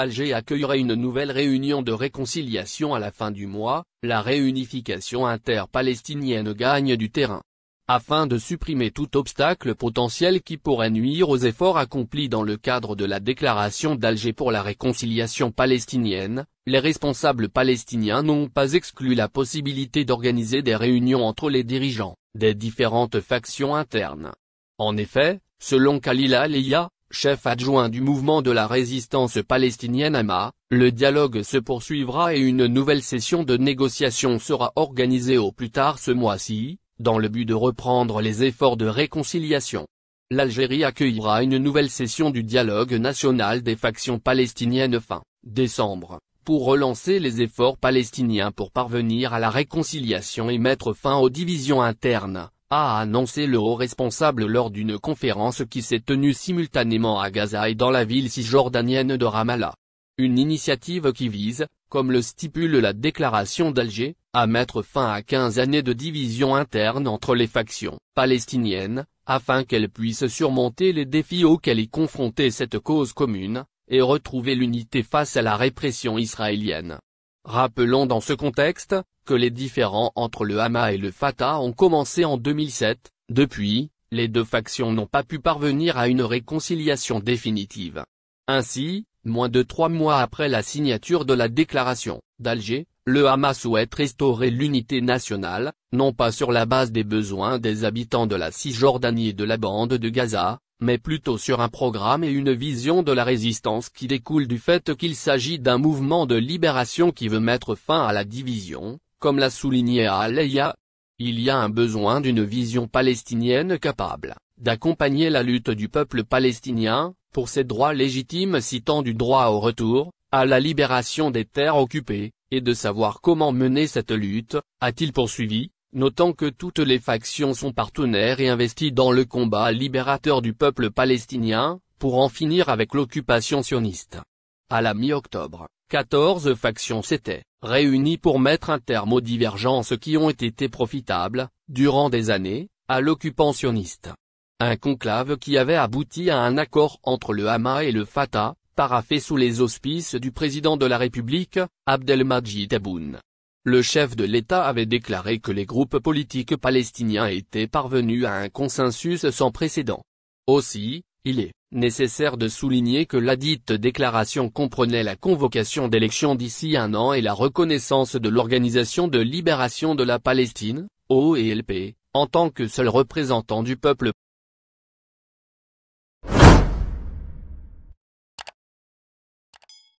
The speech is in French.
Alger accueillerait une nouvelle réunion de réconciliation à la fin du mois, la réunification inter-palestinienne gagne du terrain. Afin de supprimer tout obstacle potentiel qui pourrait nuire aux efforts accomplis dans le cadre de la déclaration d'Alger pour la réconciliation palestinienne, les responsables palestiniens n'ont pas exclu la possibilité d'organiser des réunions entre les dirigeants des différentes factions internes. En effet, selon Khalil Aliya, chef adjoint du mouvement de la résistance palestinienne AMA, le dialogue se poursuivra et une nouvelle session de négociation sera organisée au plus tard ce mois-ci, dans le but de reprendre les efforts de réconciliation. L'Algérie accueillera une nouvelle session du dialogue national des factions palestiniennes fin décembre, pour relancer les efforts palestiniens pour parvenir à la réconciliation et mettre fin aux divisions internes a annoncé le haut responsable lors d'une conférence qui s'est tenue simultanément à Gaza et dans la ville cisjordanienne de Ramallah. Une initiative qui vise, comme le stipule la déclaration d'Alger, à mettre fin à 15 années de division interne entre les factions palestiniennes, afin qu'elles puissent surmonter les défis auxquels est confrontée cette cause commune, et retrouver l'unité face à la répression israélienne. Rappelons dans ce contexte, les différends entre le Hamas et le Fatah ont commencé en 2007, depuis, les deux factions n'ont pas pu parvenir à une réconciliation définitive. Ainsi, moins de trois mois après la signature de la déclaration d'Alger, le Hamas souhaite restaurer l'unité nationale, non pas sur la base des besoins des habitants de la Cisjordanie et de la bande de Gaza, mais plutôt sur un programme et une vision de la résistance qui découle du fait qu'il s'agit d'un mouvement de libération qui veut mettre fin à la division, comme l'a souligné Aleya, il y a un besoin d'une vision palestinienne capable d'accompagner la lutte du peuple palestinien, pour ses droits légitimes citant du droit au retour, à la libération des terres occupées, et de savoir comment mener cette lutte, a-t-il poursuivi, notant que toutes les factions sont partenaires et investies dans le combat libérateur du peuple palestinien, pour en finir avec l'occupation sioniste. À la mi-octobre, 14 factions s'étaient réunies pour mettre un terme aux divergences qui ont été profitables, durant des années, à l'occupationniste. Un conclave qui avait abouti à un accord entre le Hamas et le Fatah, paraphé sous les auspices du président de la République, Abdelmajid Aboune. Le chef de l'État avait déclaré que les groupes politiques palestiniens étaient parvenus à un consensus sans précédent. Aussi, il est nécessaire de souligner que ladite déclaration comprenait la convocation d'élections d'ici un an et la reconnaissance de l'Organisation de libération de la Palestine, OELP, en tant que seul représentant du peuple